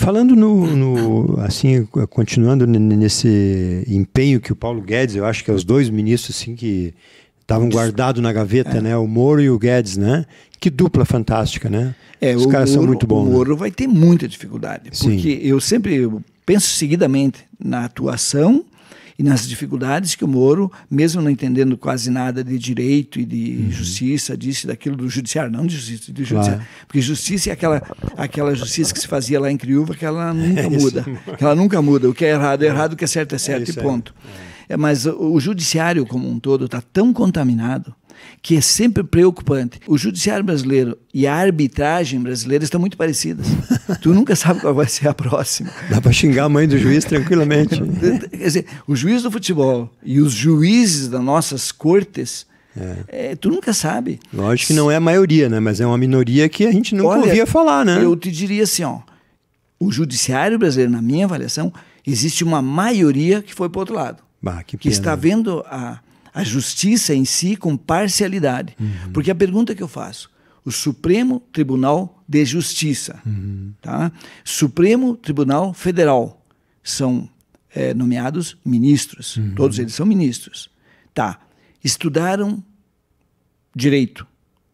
Falando no, no, assim, continuando nesse empenho que o Paulo Guedes, eu acho que é os dois ministros assim que estavam guardados na gaveta, é. né? O Moro e o Guedes, né? Que dupla fantástica, né? É, Os caras Moro, são muito bons. O né? Moro né? vai ter muita dificuldade, Sim. porque eu sempre penso seguidamente na atuação e nas dificuldades que o Moro, mesmo não entendendo quase nada de direito e de uhum. justiça, disse daquilo do judiciário, não de justiça, de judiciário. Claro. Porque justiça é aquela, aquela justiça que se fazia lá em Criúva, que ela é nunca é muda. Que ela nunca muda. O que é errado é, é. errado, o que é certo é, é certo é e ponto. É. mas o, o judiciário como um todo está tão contaminado que é sempre preocupante. O judiciário brasileiro e a arbitragem brasileira estão muito parecidas. tu nunca sabe qual vai ser a próxima. Dá para xingar a mãe do juiz tranquilamente. Quer dizer, o juiz do futebol e os juízes das nossas cortes é. É, tu nunca sabe. Lógico que não é a maioria, né? Mas é uma minoria que a gente nunca Olha, ouvia falar, né? Eu te diria assim, ó. O judiciário brasileiro, na minha avaliação, existe uma maioria que foi para outro lado. Bah, que, que está vendo a, a justiça em si com parcialidade. Uhum. Porque a pergunta que eu faço, o Supremo Tribunal de Justiça, uhum. tá? Supremo Tribunal Federal, são é, nomeados ministros, uhum. todos eles são ministros. Tá, estudaram direito.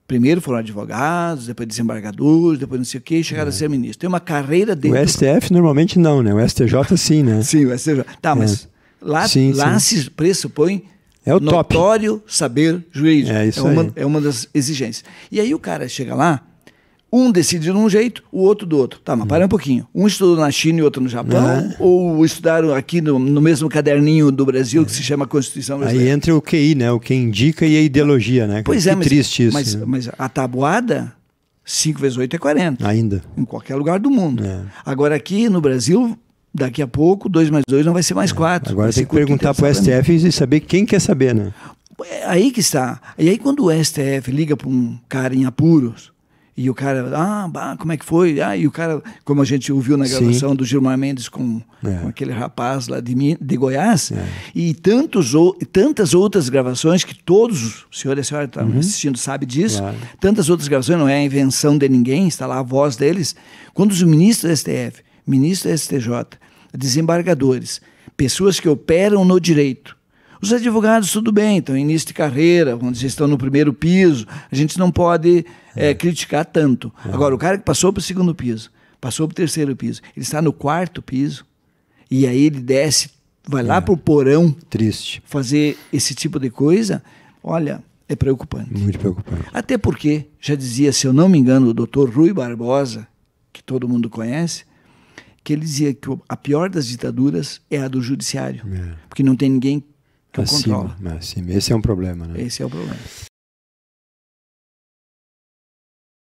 Primeiro foram advogados, depois desembargadores, depois não sei o quê, chegaram é. a ser ministro. Tem uma carreira dentro. O STF normalmente não, né? O STJ sim, né? sim, o STJ. Tá, é. mas lá, sim, lá sim. se pressupõe é o top. Notório saber jurídico. É isso é uma, aí. É uma das exigências. E aí o cara chega lá, um decide de um jeito, o outro do outro. Tá, mas hum. para um pouquinho. Um estudou na China e outro no Japão, é. ou estudaram aqui no, no, mesmo caderninho do Brasil, é. que se é. chama Constituição Brasileira. Aí entra o QI, né? O que indica e a ideologia, né? Pois que é, mas, triste isso. Mas, né? mas a tabuada, 5 vezes 8 é 40. Ainda. Em qualquer lugar do mundo. É. Agora aqui no Brasil, daqui a pouco, 2 mais 2 não vai ser mais 4. É, agora tem que perguntar para o STF e saber quem quer saber, né? É aí que está. E aí quando o STF liga para um cara em apuros, e o cara, ah, bah, como é que foi? Ah, e o cara, como a gente ouviu na gravação Sim. do Gilmar Mendes com, é. com, aquele rapaz lá de, de Goiás, é. e tantos, ou, tantas outras gravações que todos, o senhor e a senhora estão tá uhum. assistindo, sabe disso, claro. tantas outras gravações, não é a invenção de ninguém, está lá a voz deles. Quando os ministros do STF ministro da STJ, desembargadores, pessoas que operam no direito. Os advogados, tudo bem, estão em início de carreira, vamos estão no primeiro piso, a gente não pode é. É, criticar tanto. É. Agora, o cara que passou para o segundo piso, passou para o terceiro piso, ele está no quarto piso, e aí ele desce, vai lá é. para o porão. Triste. Fazer esse tipo de coisa, olha, é preocupante. Muito preocupante. Até porque, já dizia, se eu não me engano, o doutor Rui Barbosa, que todo mundo conhece, que ele dizia que a pior das ditaduras é a do judiciário, é. porque não tem ninguém que acima, o controla. Acima. Esse é um problema, né? Esse é o problema.